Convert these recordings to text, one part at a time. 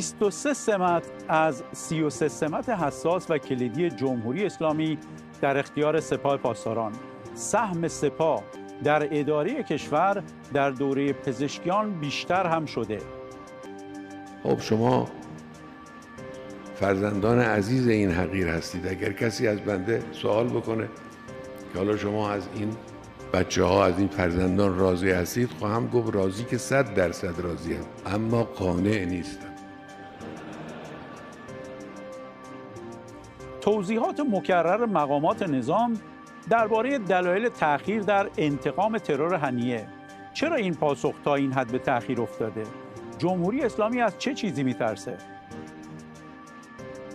23 سمت از 33 سمت حساس و کلیدی جمهوری اسلامی در اختیار سپاه پاسداران سهم سپاه در اداره کشور در دوره پزشکیان بیشتر هم شده خب شما فرزندان عزیز این حقیر هستید اگر کسی از بنده سوال بکنه که حالا شما از این بچه ها از این فرزندان راضی هستید خواهم گفت راضی که صد درصد راضیم اما قانع نیست توضیحات مکرر مقامات نظام درباره دلایل تأخیر در انتقام ترور هنیه چرا این پاسخ تا این حد به تأخیر افتاده جمهوری اسلامی از چه چیزی میترسه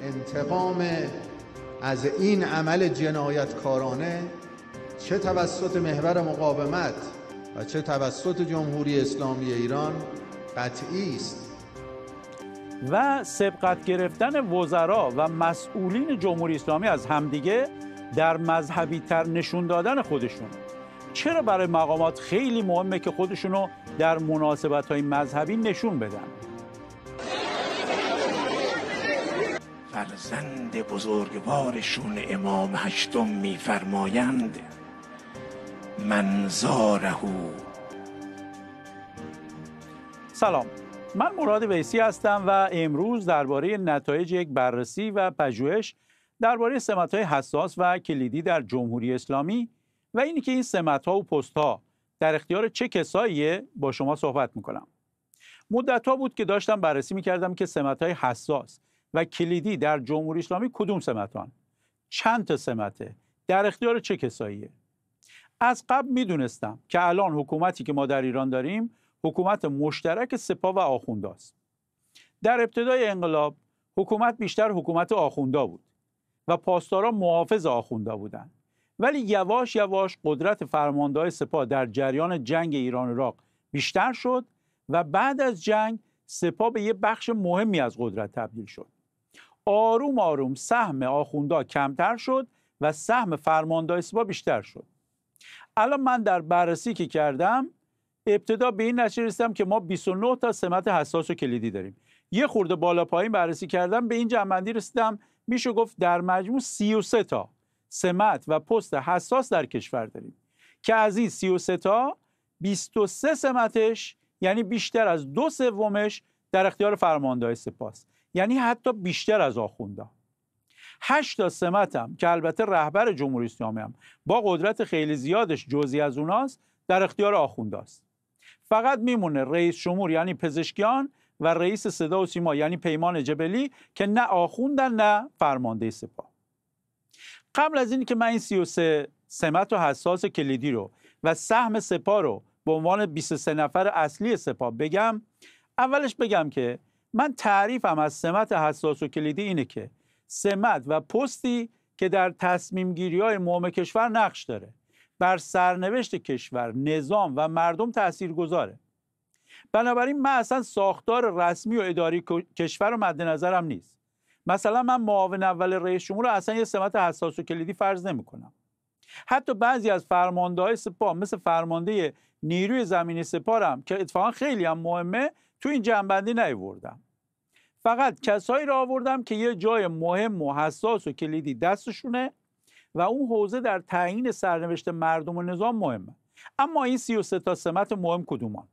انتقام از این عمل جنایتکارانه چه توسط محور مقاومت و چه توسط جمهوری اسلامی ایران قطعی است و سبقت گرفتن وزرا و مسئولین جمهوری اسلامی از همدیگه در مذهبی تر نشون دادن خودشون چرا برای مقامات خیلی مهمه که خودشونو در مناسبت های مذهبی نشون بدن فرزند بزرگوارشون امام هشتم میفرمایند منظاره سلام من مراد ویسی هستم و امروز درباره نتایج یک بررسی و پژوهش درباره های حساس و کلیدی در جمهوری اسلامی و اینی که این ها و پستها در اختیار چه کساییه با شما صحبت میکنم ها بود که داشتم بررسی میکردم که های حساس و کلیدی در جمهوری اسلامی کدوم سمتان چند تا سمته در اختیار چه کساییه از قبل میدونستم که الان حکومتی که ما در ایران داریم حکومت مشترک سپاه و است در ابتدای انقلاب حکومت بیشتر حکومت آخوندا بود و پاسدارا محافظ آخوندا بودند ولی یواش یواش قدرت فرماندهای سپاه در جریان جنگ ایران عراق بیشتر شد و بعد از جنگ سپاه به یه بخش مهمی از قدرت تبدیل شد آروم آروم سهم آخوندا کمتر شد و سهم فرماندهای سپاه بیشتر شد الان من در بررسی که کردم ابتدا به این نتیجه رسیدم که ما 29 تا سمت حساس و کلیدی داریم یه خورده بالا پایین بررسی کردم به این جمعندی رسیدم میشه گفت در مجموع 33 تا سمت و پست حساس در کشور داریم که از این 33 تا 23 سمتش یعنی بیشتر از دو سومش در اختیار فرمانده سپاس یعنی حتی بیشتر از آخونده 8 تا سمتم که البته رهبر جمهوری اسلامی هم با قدرت خیلی زیادش جزی از اوناست در اختیار آخونداست فقط میمونه رئیس جمهور یعنی پزشکیان و رئیس صدا و سیما یعنی پیمان جبلی که نه آخوندن نه فرمانده سپاه قبل از اینکه من این 33 سمت و حساس کلیدی رو و سهم سپاه رو به عنوان 23 نفر اصلی سپاه بگم اولش بگم که من تعریفم از سمت حساس و کلیدی اینه که سمت و پستی که در تصمیم گیری های مهم کشور نقش داره بر سرنوشت کشور نظام و مردم تأثیر گذاره بنابراین من اصلا ساختار رسمی و اداری کشور رو مد نظرم نیست مثلا من معاون اول رئیس جمهور رو اصلا یه سمت حساس و کلیدی فرض نمی کنم. حتی بعضی از فرمانده های سپاه مثل فرمانده نیروی زمینی سپارم که اتفاقا خیلی هم مهمه تو این جنبندی نیوردم فقط کسایی را آوردم که یه جای مهم و حساس و کلیدی دستشونه و اون حوزه در تعیین سرنوشت مردم و نظام مهمه اما این 33 تا سمت مهم کدومان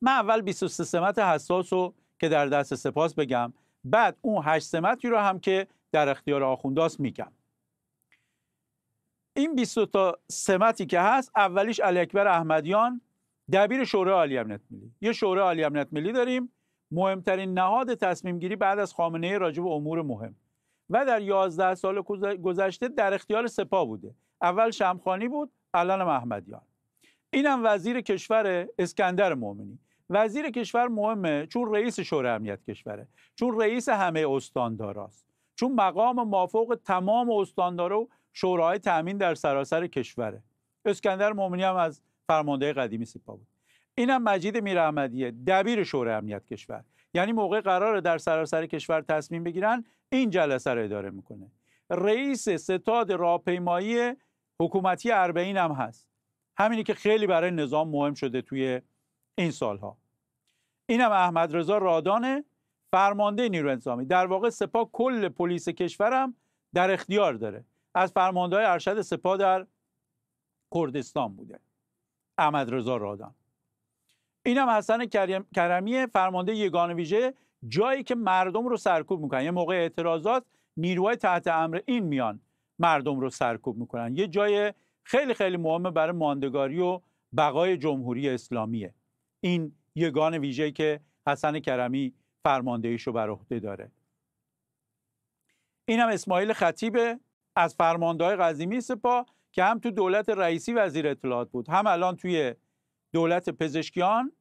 من اول 23 سمت حساس رو که در دست سپاس بگم بعد اون 8 سمتی رو هم که در اختیار آخونداست میگم این 20 تا سمتی که هست اولیش علی اکبر احمدیان دبیر شورای عالی امنیت ملی یه شورای عالی امنیت ملی داریم مهمترین نهاد تصمیم گیری بعد از خامنه ای راجب امور مهم و در 11 سال گذشته در اختیار سپاه بوده اول شمخانی بود الان احمدیان اینم وزیر کشور اسکندر مؤمنی وزیر کشور مهمه چون رئیس شورای امنیت کشوره چون رئیس همه استانداراست چون مقام مافوق تمام استاندارا و شوراهای تامین در سراسر کشوره اسکندر مؤمنی هم از فرمانده قدیمی سپاه بود اینم مجید میرحمدیه دبیر شورای امنیت کشور یعنی موقع قرار در سراسر کشور تصمیم بگیرن این جلسه رو اداره میکنه رئیس ستاد راهپیمایی حکومتی اربعین هم هست همینی که خیلی برای نظام مهم شده توی این سالها اینم احمد رضا رادانه فرمانده نیرو انتظامی در واقع سپاه کل پلیس کشورم در اختیار داره از فرمانده ارشد سپاه در کردستان بوده احمد رضا رادان این هم حسن کرمی فرمانده یگان ویژه جایی که مردم رو سرکوب میکنن یه موقع اعتراضات نیروهای تحت امر این میان مردم رو سرکوب میکنن یه جای خیلی خیلی مهمه برای ماندگاری و بقای جمهوری اسلامیه این یگان ویژه که حسن کرمی فرماندهیش رو بر عهده داره این هم اسماعیل خطیبه از های قزیمی سپاه که هم تو دولت رئیسی وزیر اطلاعات بود هم الان توی دولت پزشکیان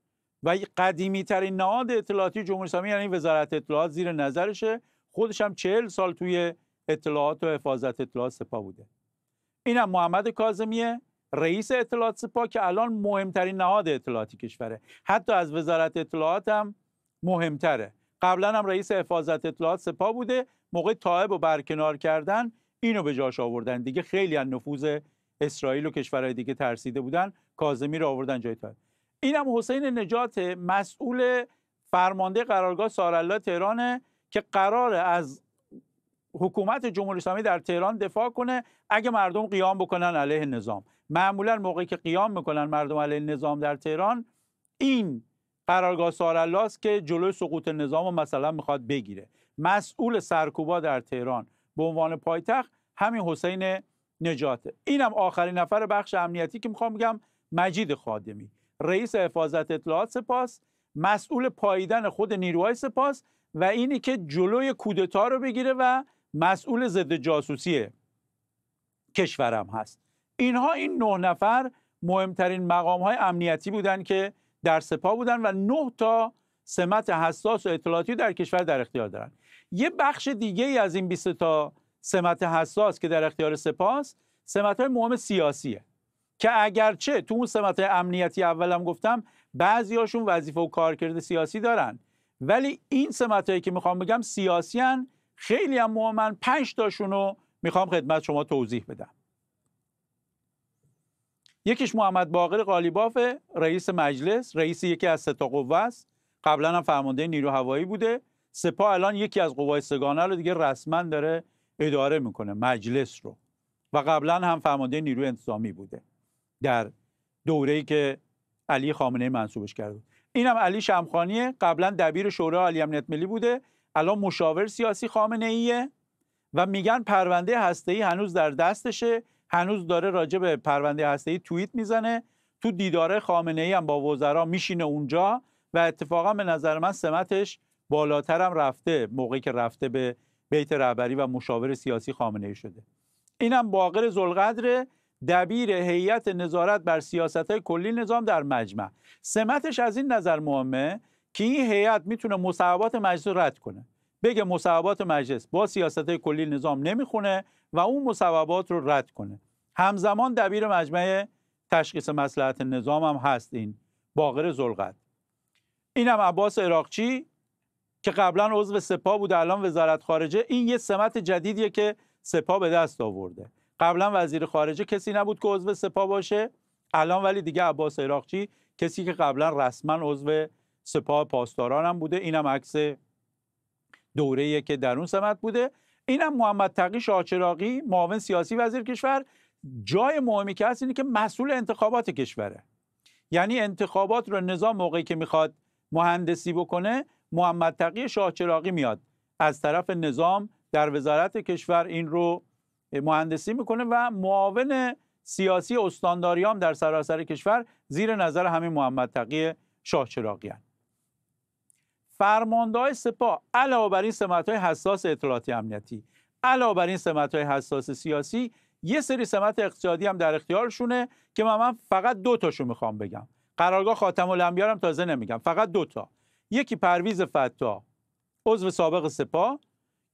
و قدیمی ترین نهاد اطلاعاتی جمهوری اسلامی یعنی وزارت اطلاعات زیر نظرشه خودش هم چهل سال توی اطلاعات و حفاظت اطلاعات سپاه بوده اینم محمد کازمیه رئیس اطلاعات سپاه که الان مهمترین نهاد اطلاعاتی کشوره حتی از وزارت اطلاعات هم مهمتره قبلا هم رئیس حفاظت اطلاعات سپاه بوده موقع تایب و برکنار کردن اینو به جاش آوردن دیگه خیلی از نفوذ اسرائیل و کشورهای دیگه ترسیده بودن کاظمی رو آوردن جای تایید اینم حسین نجات مسئول فرمانده قرارگاه سارالله تهرانه که قرار از حکومت جمهوری اسلامی در تهران دفاع کنه اگه مردم قیام بکنن علیه نظام معمولا موقعی که قیام میکنن مردم علیه نظام در تهران این قرارگاه سارالله است که جلوی سقوط نظام رو مثلا میخواد بگیره مسئول سرکوبا در تهران به عنوان پایتخت همین حسین نجاته اینم آخرین نفر بخش امنیتی که میخوام بگم مجید خادمی رئیس حفاظت اطلاعات سپاس مسئول پاییدن خود نیروهای سپاس و اینی که جلوی کودتا رو بگیره و مسئول ضد جاسوسی کشورم هست اینها این نه نفر مهمترین مقام های امنیتی بودن که در سپاه بودن و نه تا سمت حساس و اطلاعاتی در کشور در اختیار دارن یه بخش دیگه ای از این 20 تا سمت حساس که در اختیار سپاس سمت های مهم سیاسیه که اگرچه تو اون سمت امنیتی اولم گفتم بعضی هاشون وظیفه و کارکرد سیاسی دارن ولی این سمت هایی که میخوام بگم سیاسی هن خیلی هم مهمن پنج تاشون رو میخوام خدمت شما توضیح بدم یکیش محمد باقر قالیباف رئیس مجلس رئیس یکی از ستا قوه است قبلا هم فرمانده نیرو هوایی بوده سپاه الان یکی از قوای سگانه رو دیگه رسما داره اداره میکنه مجلس رو و قبلا هم فرمانده نیروی انتظامی بوده در دوره‌ای که علی خامنهی منصوبش کرده اینم علی شمخانی قبلا دبیر شورای عالی امنیت ملی بوده الان مشاور سیاسی خامنه ایه و میگن پرونده ای هنوز در دستشه هنوز داره راجع به پرونده ای توییت میزنه تو دیداره خامنه ای هم با وزرا میشینه اونجا و اتفاقا به نظر من سمتش بالاترم رفته موقعی که رفته به بیت رهبری و مشاور سیاسی خامنه ای شده اینم باقر زلقدر دبیر هیئت نظارت بر سیاست های کلی نظام در مجمع سمتش از این نظر مهمه که این هیئت میتونه مصوبات مجلس رد کنه بگه مصوبات مجلس با سیاست های کلی نظام نمیخونه و اون مصوبات رو رد کنه همزمان دبیر مجمع تشخیص مسلحت نظام هم هست این باقر زلغت اینم عباس عراقچی که قبلا عضو سپاه بود الان وزارت خارجه این یه سمت جدیدیه که سپاه به دست آورده قبلا وزیر خارجه کسی نبود که عضو سپاه باشه الان ولی دیگه عباس عراقچی کسی که قبلا رسما عضو سپاه پاسداران هم بوده اینم عکس دوره ای که در اون سمت بوده اینم محمد تقی شاچراقی معاون سیاسی وزیر کشور جای مهمی که هست اینه که مسئول انتخابات کشوره یعنی انتخابات رو نظام موقعی که میخواد مهندسی بکنه محمد تقی شاه میاد از طرف نظام در وزارت کشور این رو مهندسی میکنه و معاون سیاسی استانداریام در سراسر کشور زیر نظر همین محمد تقی شاه هست فرمانده فرماندهای سپاه علاوه بر این سمت های حساس اطلاعاتی امنیتی علاوه بر این سمت های حساس سیاسی یه سری سمت اقتصادی هم در اختیارشونه که من, من فقط دو تاشو میخوام بگم قرارگاه خاتم الانبیا هم تازه نمیگم فقط دو تا یکی پرویز فتا عضو سابق سپاه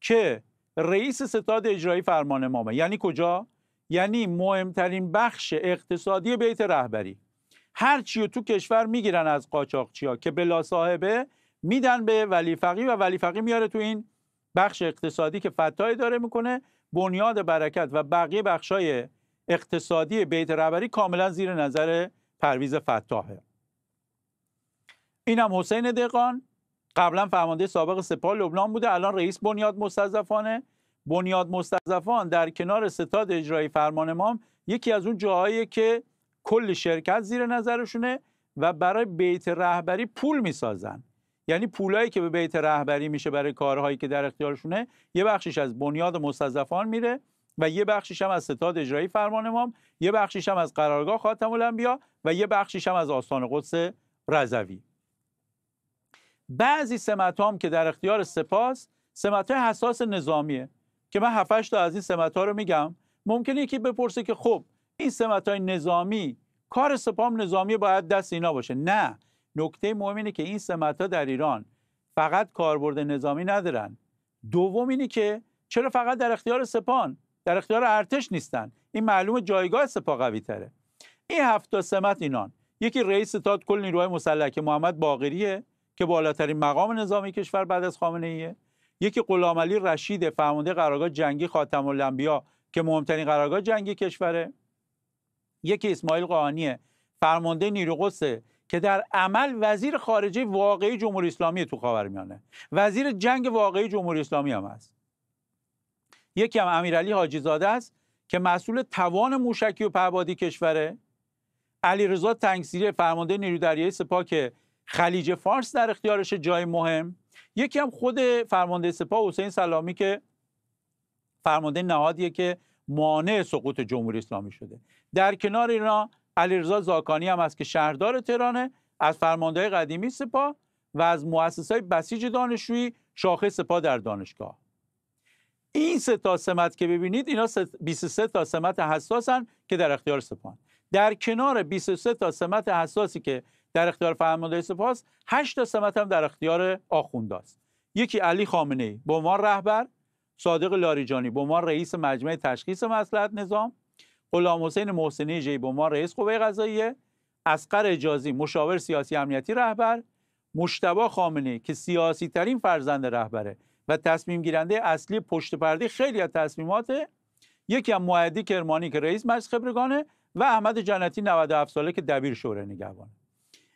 که رئیس ستاد اجرایی فرمان امامه یعنی کجا یعنی مهمترین بخش اقتصادی بیت رهبری هرچی و تو کشور میگیرن از قاچاقچیا که بلا صاحبه میدن به ولی فقی و ولی فقی میاره تو این بخش اقتصادی که فتای داره میکنه بنیاد برکت و بقیه بخشای اقتصادی بیت رهبری کاملا زیر نظر پرویز فتاهه اینم حسین دقان قبلا فرمانده سابق سپاه لبنان بوده الان رئیس بنیاد مستضعفانه بنیاد مستضعفان در کنار ستاد اجرایی فرمان امام یکی از اون جاهایی که کل شرکت زیر نظرشونه و برای بیت رهبری پول میسازن یعنی پولایی که به بیت رهبری میشه برای کارهایی که در اختیارشونه یه بخشش از بنیاد مستضعفان میره و یه بخشیش هم از ستاد اجرایی فرمان امام یه بخشیش هم از قرارگاه خاتم الانبیا و یه بخشیش هم از آستان قدس رضوی بعضی سمت هم که در اختیار سپاس سمت های حساس نظامیه که من هفتش تا از این سمت ها رو میگم ممکنه یکی بپرسه که خب این سمت های نظامی کار سپام نظامی باید دست اینا باشه نه نکته مهم اینه که این سمت ها در ایران فقط کاربرد نظامی ندارن دوم اینه که چرا فقط در اختیار سپان در اختیار ارتش نیستن این معلومه جایگاه سپا قوی تره این هفت سمت اینان یکی رئیس ستاد کل نیروهای مسلح که محمد باقریه که بالاترین مقام نظامی کشور بعد از خامنه یکی علی رشید فرمانده قرارگاه جنگی خاتم الانبیا که مهمترین قرارگاه جنگی کشوره یکی اسماعیل قاهانیه فرمانده نیروی که در عمل وزیر خارجه واقعی جمهوری اسلامی تو میانه وزیر جنگ واقعی جمهوری اسلامی هم است یکی هم امیرعلی حاجی زاده است که مسئول توان موشکی و پهبادی کشوره علیرضا تنگسیری فرمانده نیرو دریایی سپاه که خلیج فارس در اختیارش جای مهم یکی هم خود فرمانده سپاه حسین سلامی که فرمانده نهادیه که مانع سقوط جمهوری اسلامی شده در کنار اینا علیرضا زاکانی هم هست که شهردار تهرانه از فرمانده قدیمی سپاه و از مؤسسای بسیج دانشجویی شاخه سپاه در دانشگاه این سه تا سمت که ببینید اینا 23 تا سمت حساسن که در اختیار سپاه در کنار 23 تا سمت حساسی که در اختیار فرمانده سپاس 8 تا سمت هم در اختیار آخونداست یکی علی خامنه ای به رهبر صادق لاریجانی به عنوان رئیس مجمع تشخیص مصلحت نظام غلام حسین محسنی جی به رئیس قوه قضاییه اسقر اجازی مشاور سیاسی امنیتی رهبر مشتبا خامنه که سیاسی ترین فرزند رهبره و تصمیم گیرنده اصلی پشت پرده خیلی از تصمیمات یکی هم معدی کرمانی که رئیس مجلس خبرگانه و احمد جنتی 97 ساله که دبیر شورای نگهبان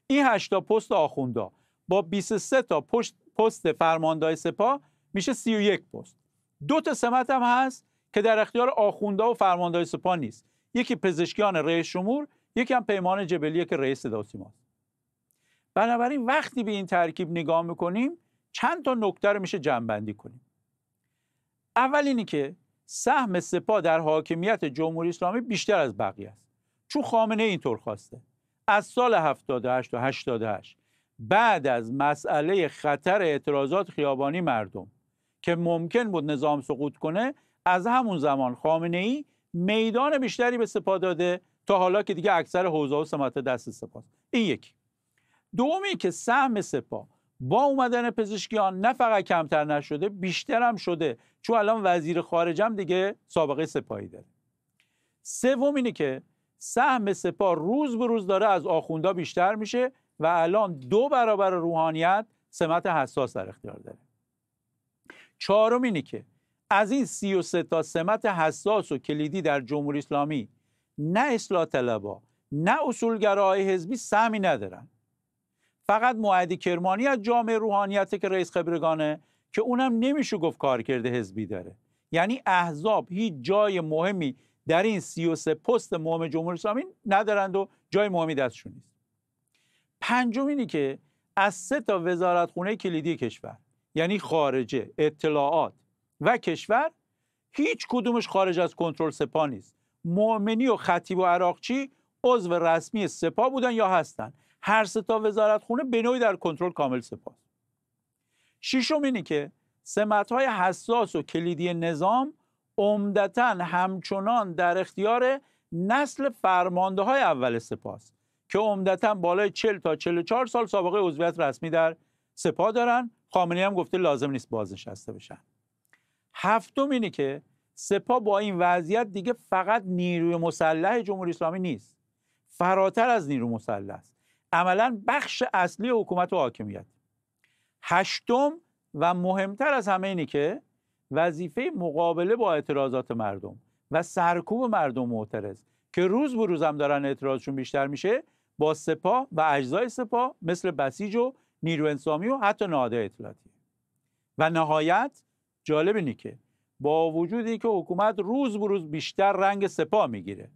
این 8 تا پست آخوندا با 23 تا پست پست فرماندهای سپاه میشه 31 پست دو تا سمت هم هست که در اختیار آخوندا و فرماندهای سپاه نیست یکی پزشکیان رئیس شمور یکی هم پیمان جبلیه که رئیس صدا بنابراین وقتی به این ترکیب نگاه میکنیم چند تا نکته رو میشه جنبندی کنیم اول اینی که سهم سپاه در حاکمیت جمهوری اسلامی بیشتر از بقیه است چون خامنه اینطور خواسته از سال 78 تا 88 بعد از مسئله خطر اعتراضات خیابانی مردم که ممکن بود نظام سقوط کنه از همون زمان خامنه ای میدان بیشتری به سپاه داده تا حالا که دیگه اکثر حوزه و سمت دست سپاه این یکی دومی که سهم سپاه با اومدن پزشکیان نه فقط کمتر نشده بیشتر هم شده چون الان وزیر خارجم دیگه سابقه سپاهی داره سوم اینه که سهم سپاه روز به روز داره از آخوندا بیشتر میشه و الان دو برابر روحانیت سمت حساس در اختیار داره چهارم اینه که از این 33 تا سمت حساس و کلیدی در جمهوری اسلامی نه اصلاح طلبا نه اصولگرای حزبی سهمی ندارن فقط معدی کرمانی از جامعه روحانیت که رئیس خبرگانه که اونم نمیشه گفت کرده حزبی داره یعنی احزاب هیچ جای مهمی در این 33 پست مهم جمهوری اسلامی ندارند و جای مهمی دستشون نیست پنجم که از سه تا وزارتخونه کلیدی کشور یعنی خارجه اطلاعات و کشور هیچ کدومش خارج از کنترل سپاه نیست مؤمنی و خطیب و عراقچی عضو رسمی سپا بودن یا هستند. هر سه تا وزارت خونه به نوعی در کنترل کامل سپاس ششم اینه که سمت های حساس و کلیدی نظام عمدتا همچنان در اختیار نسل فرمانده های اول سپاس که عمدتا بالای 40 تا 44 سال سابقه عضویت رسمی در سپاه دارن خامنه‌ای هم گفته لازم نیست بازنشسته بشن هفتم اینه که سپاه با این وضعیت دیگه فقط نیروی مسلح جمهوری اسلامی نیست فراتر از نیروی مسلح است عملا بخش اصلی حکومت و حاکمیت هشتم و مهمتر از همه اینی که وظیفه مقابله با اعتراضات مردم و سرکوب مردم معترض که روز به هم دارن اعتراضشون بیشتر میشه با سپاه و اجزای سپاه مثل بسیج و نیرو انسامی و حتی نهادهای اطلاعاتی و نهایت جالب اینه که با وجود که حکومت روز به روز بیشتر رنگ سپاه میگیره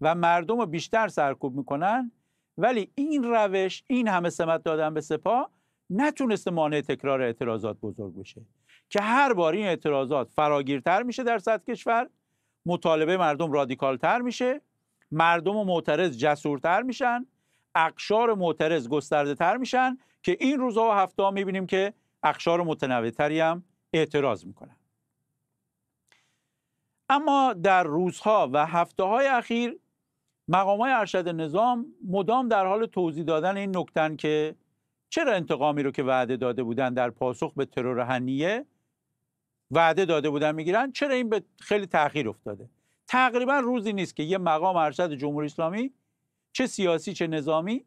و مردم رو بیشتر سرکوب میکنن ولی این روش این همه سمت دادن به سپاه نتونسته مانع تکرار اعتراضات بزرگ بشه که هر بار این اعتراضات فراگیرتر میشه در سطح کشور مطالبه مردم رادیکالتر میشه مردم و معترض جسورتر میشن اقشار معترض گسترده تر میشن که این روزها و هفته ها میبینیم که اقشار متنوعتری هم اعتراض میکنن اما در روزها و هفته های اخیر مقام های ارشد نظام مدام در حال توضیح دادن این نکتن که چرا انتقامی رو که وعده داده بودن در پاسخ به ترور هنیه وعده داده بودن میگیرن چرا این به خیلی تاخیر افتاده تقریبا روزی نیست که یه مقام ارشد جمهوری اسلامی چه سیاسی چه نظامی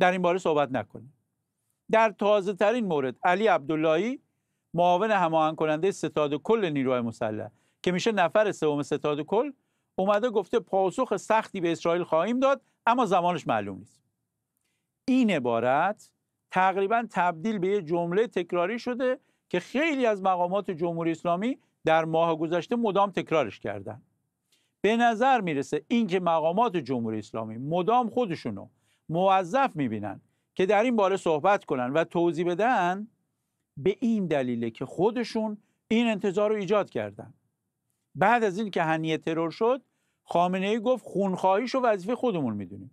در این باره صحبت نکنه در تازه ترین مورد علی عبداللهی معاون هماهنگ کننده ستاد کل نیروهای مسلح که میشه نفر سوم ستاد کل اومده گفته پاسخ سختی به اسرائیل خواهیم داد اما زمانش معلوم نیست این عبارت تقریبا تبدیل به یه جمله تکراری شده که خیلی از مقامات جمهوری اسلامی در ماه گذشته مدام تکرارش کردن به نظر میرسه اینکه مقامات جمهوری اسلامی مدام خودشونو موظف میبینن که در این باره صحبت کنن و توضیح بدن به این دلیله که خودشون این انتظار رو ایجاد کردن بعد از این که هنیه ترور شد خامنه ای گفت رو وظیفه خودمون میدونیم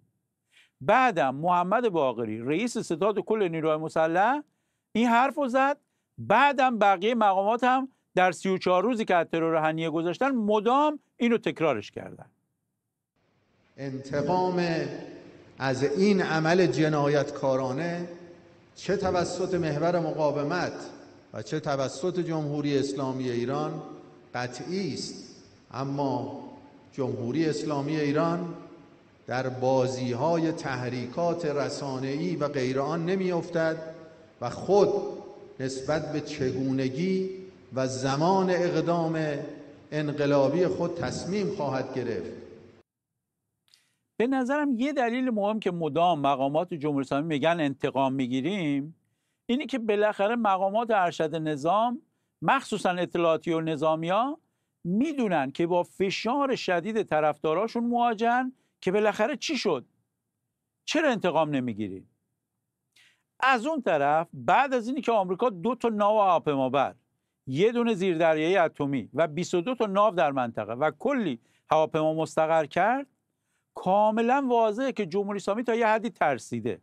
بعدم محمد باقری رئیس ستاد کل نیروهای مسلح این حرف رو زد بعدم بقیه مقامات هم در سی و چهار روزی که از ترور هنیه گذاشتن مدام اینو تکرارش کردن انتقام از این عمل جنایتکارانه چه توسط محور مقاومت و چه توسط جمهوری اسلامی ایران قطعی است اما جمهوری اسلامی ایران در بازی های تحریکات رسانه‌ای و غیر آن نمیافتد و خود نسبت به چگونگی و زمان اقدام انقلابی خود تصمیم خواهد گرفت به نظرم یه دلیل مهم که مدام مقامات جمهوری اسلامی میگن انتقام میگیریم اینه که بالاخره مقامات ارشد نظام مخصوصا اطلاعاتی و نظامی ها میدونن که با فشار شدید طرفداراشون مواجهن که بالاخره چی شد چرا انتقام نمیگیرین از اون طرف بعد از اینی که آمریکا دو تا ناو هواپیمابر یه دونه زیردریایی اتمی و 22 تا ناو در منطقه و کلی هواپیما مستقر کرد کاملا واضحه که جمهوری اسلامی تا یه حدی ترسیده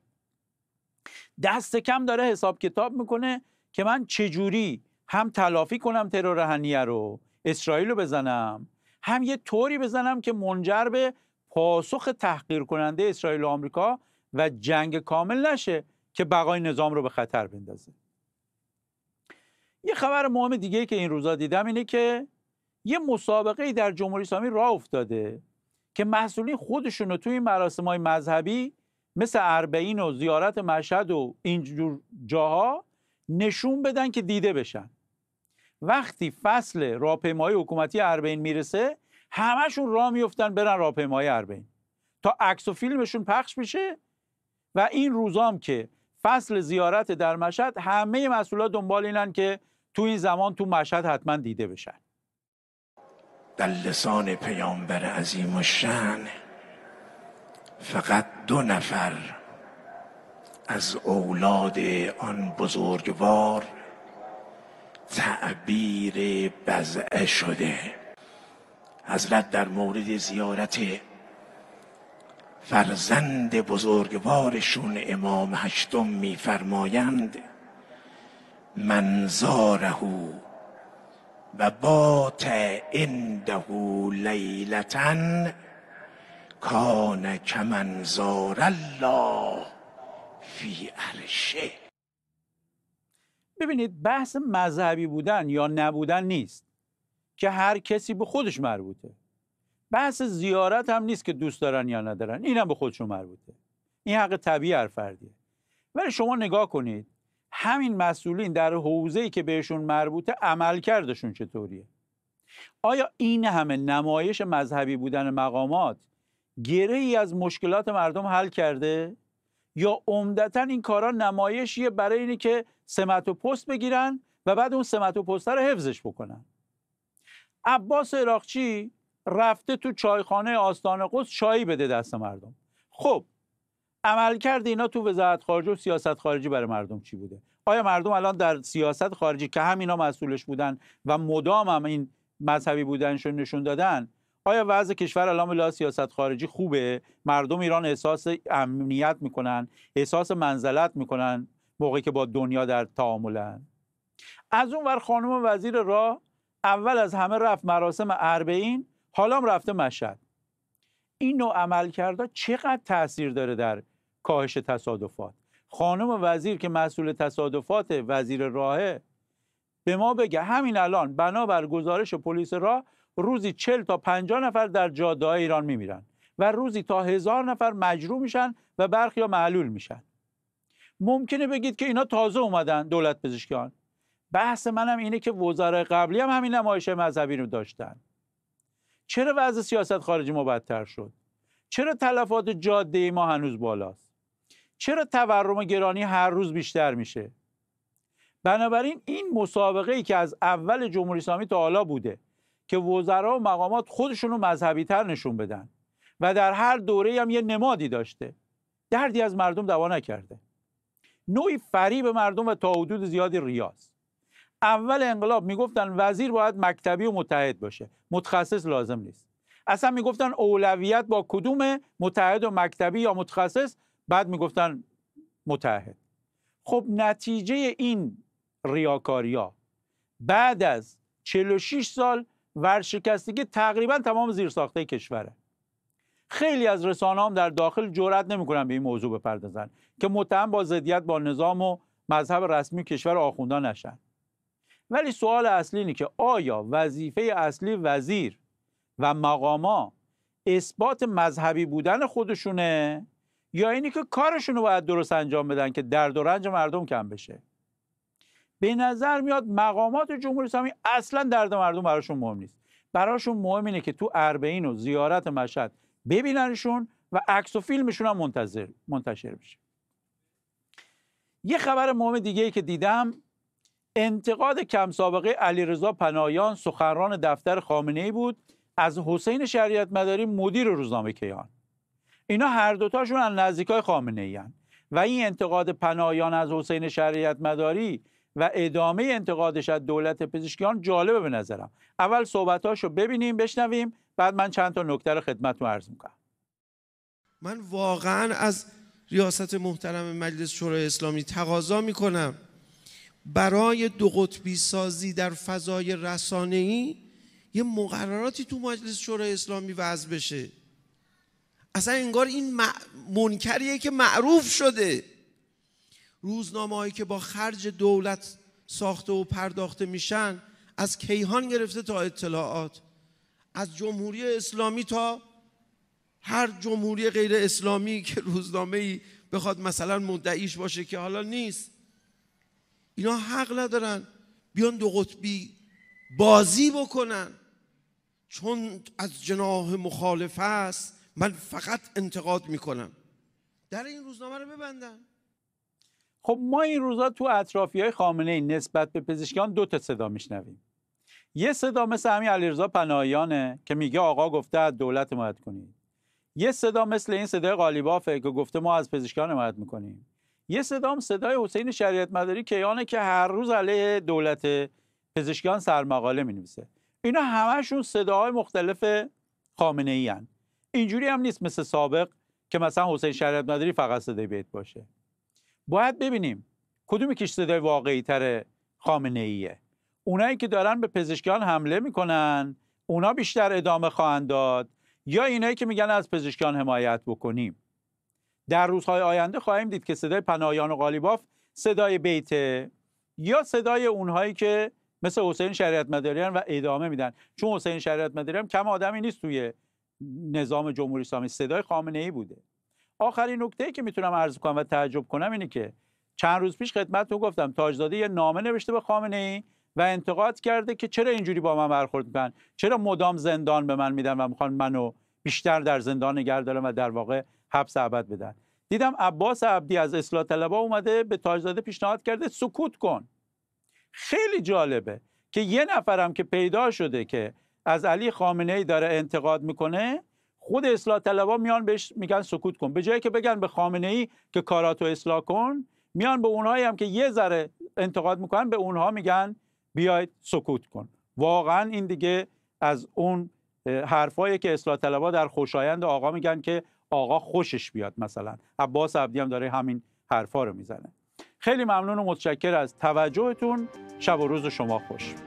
دست کم داره حساب کتاب میکنه که من چجوری هم تلافی کنم ترور رهنیه رو اسرائیل رو بزنم هم یه طوری بزنم که منجر به پاسخ تحقیر کننده اسرائیل و آمریکا و جنگ کامل نشه که بقای نظام رو به خطر بندازه یه خبر مهم دیگه که این روزا دیدم اینه که یه مسابقه در جمهوری اسلامی راه افتاده که مسئولین خودشون رو توی مراسم های مذهبی مثل اربعین و زیارت مشهد و اینجور جاها نشون بدن که دیده بشن وقتی فصل راهپیمایی حکومتی اربین میرسه همشون راه میفتن برن راهپیمایی اربین تا عکس و فیلمشون پخش میشه و این روزام که فصل زیارت در مشهد همه مسئولات دنبال اینن که تو این زمان تو مشهد حتما دیده بشن در لسان پیامبر عظیم و شن فقط دو نفر از اولاد آن بزرگوار تعبیر بزعه شده حضرت در مورد زیارت فرزند بزرگوارشون امام هشتم میفرمایند منظاره و بات عنده لیلتا کان کمنظار الله فی عرشه ببینید بحث مذهبی بودن یا نبودن نیست که هر کسی به خودش مربوطه بحث زیارت هم نیست که دوست دارن یا ندارن این هم به خودشون مربوطه این حق طبیعی هر فردیه ولی شما نگاه کنید همین مسئولین در حوزه‌ای که بهشون مربوطه عمل کردشون چطوریه آیا این همه نمایش مذهبی بودن مقامات گره ای از مشکلات مردم حل کرده یا عمدتا این کارا نمایشیه برای اینه که سمت و پست بگیرن و بعد اون سمت و پست رو حفظش بکنن عباس عراقچی رفته تو چایخانه آستان قدس چایی بده دست مردم خب عمل کرده اینا تو وزارت خارجه و سیاست خارجی برای مردم چی بوده آیا مردم الان در سیاست خارجی که همینا مسئولش بودن و مدام هم این مذهبی بودنشون نشون دادن آیا وضع کشور الان بلا سیاست خارجی خوبه مردم ایران احساس امنیت میکنن احساس منزلت میکنن موقعی که با دنیا در تعاملن از اون خانم وزیر راه اول از همه رفت مراسم اربعین حالا رفته مشهد این نوع عمل کرده چقدر تاثیر داره در کاهش تصادفات خانم وزیر که مسئول تصادفات وزیر راهه به ما بگه همین الان بنابر گزارش پلیس راه روزی 40 تا 50 نفر در جاده ایران میمیرن و روزی تا هزار نفر مجروح میشن و برخی ها معلول میشن ممکنه بگید که اینا تازه اومدن دولت پزشکیان بحث منم اینه که وزرای قبلی هم همین نمایش مذهبی رو داشتن چرا وضع سیاست خارجی ما بدتر شد چرا تلفات جاده ما هنوز بالاست چرا تورم گرانی هر روز بیشتر میشه بنابراین این مسابقه ای که از اول جمهوری اسلامی تا حالا بوده که وزرا و مقامات خودشون رو مذهبی تر نشون بدن و در هر دوره هم یه نمادی داشته دردی از مردم دوا نکرده نوعی فریب مردم و تا حدود زیادی ریاست اول انقلاب میگفتن وزیر باید مکتبی و متحد باشه متخصص لازم نیست اصلا میگفتن اولویت با کدوم متحد و مکتبی یا متخصص بعد میگفتن متحد خب نتیجه این ریاکاریا بعد از 46 سال ورشکستگی تقریبا تمام زیر ساخته کشوره خیلی از رسانه هم در داخل جرأت نمیکنن به این موضوع بپردازن که متهم با ضدیت با نظام و مذهب رسمی کشور آخوندا نشن ولی سوال اصلی اینه که آیا وظیفه اصلی وزیر و مقاما اثبات مذهبی بودن خودشونه یا اینی که کارشون رو باید درست انجام بدن که درد و رنج مردم کم بشه به نظر میاد مقامات جمهوری اسلامی اصلا درد مردم براشون مهم نیست براشون مهم اینه که تو اربعین و زیارت مشهد ببیننشون و عکس و فیلمشون هم منتظر منتشر بشه یه خبر مهم دیگه ای که دیدم انتقاد کم سابقه رضا پنایان سخنران دفتر خامنه ای بود از حسین شریعت مداری مدیر روزنامه کیان اینا هر دوتاشون از نزدیکای خامنه ای هن. و این انتقاد پنایان از حسین شریعت مداری و ادامه انتقادش از دولت پزشکیان جالبه به نظرم اول صحبتاش رو ببینیم بشنویم بعد من چند تا نکته رو خدمتتون عرض میکنم من واقعا از ریاست محترم مجلس شورای اسلامی تقاضا میکنم برای دو قطبی سازی در فضای ای یه مقرراتی تو مجلس شورای اسلامی وضع بشه اصلا انگار این منکریه که معروف شده هایی که با خرج دولت ساخته و پرداخته میشن از کیهان گرفته تا اطلاعات از جمهوری اسلامی تا هر جمهوری غیر اسلامی که روزنامه ای بخواد مثلا مدعیش باشه که حالا نیست اینا حق ندارن بیان دو قطبی بازی بکنن چون از جناه مخالف است من فقط انتقاد میکنم در این روزنامه رو ببندن خب ما این روزا تو اطرافی های خامنه ای نسبت به پزشکان دو تا صدا میشنویم یه صدا مثل همین علیرضا پناهیانه که میگه آقا گفته از دولت حمایت کنید یه صدا مثل این صدای قالیبافه که گفته ما از پزشکان حمایت میکنیم یه صدا هم صدای حسین شریعت مداری یانه که هر روز علیه دولت پزشکان سرمقاله مینویسه اینا همشون صداهای مختلف خامنه ای هن. اینجوری هم نیست مثل سابق که مثلا حسین شریعت مداری فقط صدای بیت باشه باید ببینیم کدوم که صدای واقعی تر خامنه ایه اونایی که دارن به پزشکان حمله میکنن اونا بیشتر ادامه خواهند داد یا اینایی که میگن از پزشکان حمایت بکنیم در روزهای آینده خواهیم دید که صدای پناهیان و قالیباف صدای بیته یا صدای اونهایی که مثل حسین شریعت مداریان و ادامه میدن چون حسین شریعت مداریان کم آدمی نیست توی نظام جمهوری اسلامی صدای خامنه ای بوده آخرین نکته ای که میتونم عرض کنم و تعجب کنم اینه که چند روز پیش خدمت تو گفتم تاجزاده یه نامه نوشته به خامنه ای و انتقاد کرده که چرا اینجوری با من برخورد میکنن چرا مدام زندان به من میدن و میخوان منو بیشتر در زندان نگه دارن و در واقع حبس ابد بدن دیدم عباس عبدی از اصلاح طلبا اومده به تاجزاده پیشنهاد کرده سکوت کن خیلی جالبه که یه نفرم که پیدا شده که از علی خامنه ای داره انتقاد میکنه خود اصلاح طلبا میان بهش میگن سکوت کن به جایی که بگن به خامنه ای که کاراتو اصلاح کن میان به اونهایی هم که یه ذره انتقاد میکنن به اونها میگن بیاید سکوت کن واقعا این دیگه از اون حرفایی که اصلاح طلبا در خوشایند آقا میگن که آقا خوشش بیاد مثلا عباس عبدی هم داره همین حرفا رو میزنه خیلی ممنون و متشکر از توجهتون شب و روز شما خوش